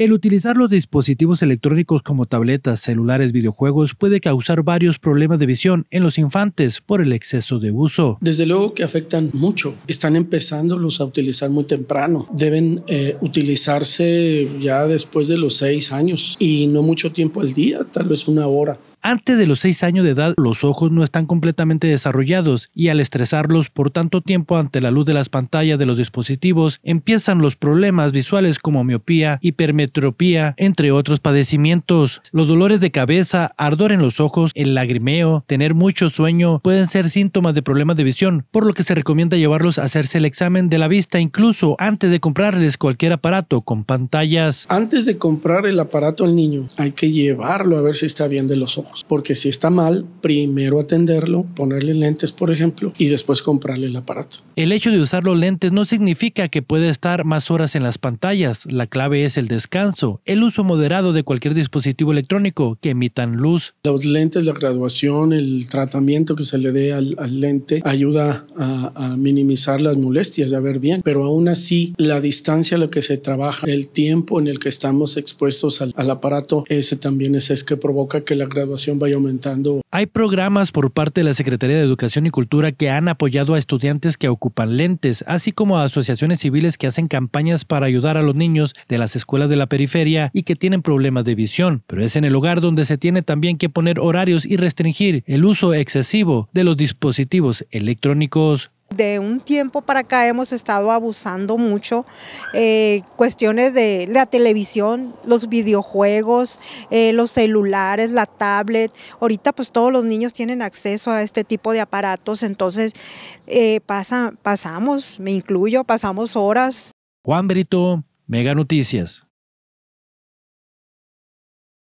El utilizar los dispositivos electrónicos como tabletas, celulares, videojuegos puede causar varios problemas de visión en los infantes por el exceso de uso. Desde luego que afectan mucho. Están empezándolos a utilizar muy temprano. Deben eh, utilizarse ya después de los seis años y no mucho tiempo al día, tal vez una hora. Antes de los 6 años de edad, los ojos no están completamente desarrollados y al estresarlos por tanto tiempo ante la luz de las pantallas de los dispositivos, empiezan los problemas visuales como miopía, permiten entre otros padecimientos. Los dolores de cabeza, ardor en los ojos, el lagrimeo, tener mucho sueño pueden ser síntomas de problemas de visión, por lo que se recomienda llevarlos a hacerse el examen de la vista incluso antes de comprarles cualquier aparato con pantallas. Antes de comprar el aparato al niño, hay que llevarlo a ver si está bien de los ojos, porque si está mal, primero atenderlo, ponerle lentes, por ejemplo, y después comprarle el aparato. El hecho de usar los lentes no significa que pueda estar más horas en las pantallas, la clave es el descanso el uso moderado de cualquier dispositivo electrónico que emitan luz. Los lentes, la graduación, el tratamiento que se le dé al, lente ayuda a, minimizar las molestias de ver bien, pero aún así la distancia a la que se trabaja, el tiempo en el que estamos expuestos al, aparato, ese también es, es que provoca que la graduación vaya aumentando hay programas por parte de la Secretaría de Educación y Cultura que han apoyado a estudiantes que ocupan lentes, así como a asociaciones civiles que hacen campañas para ayudar a los niños de las escuelas de la periferia y que tienen problemas de visión, pero es en el hogar donde se tiene también que poner horarios y restringir el uso excesivo de los dispositivos electrónicos de un tiempo para acá hemos estado abusando mucho, eh, cuestiones de la televisión, los videojuegos, eh, los celulares, la tablet. Ahorita pues todos los niños tienen acceso a este tipo de aparatos, entonces eh, pasa, pasamos, me incluyo, pasamos horas. Juan Brito, Mega Noticias.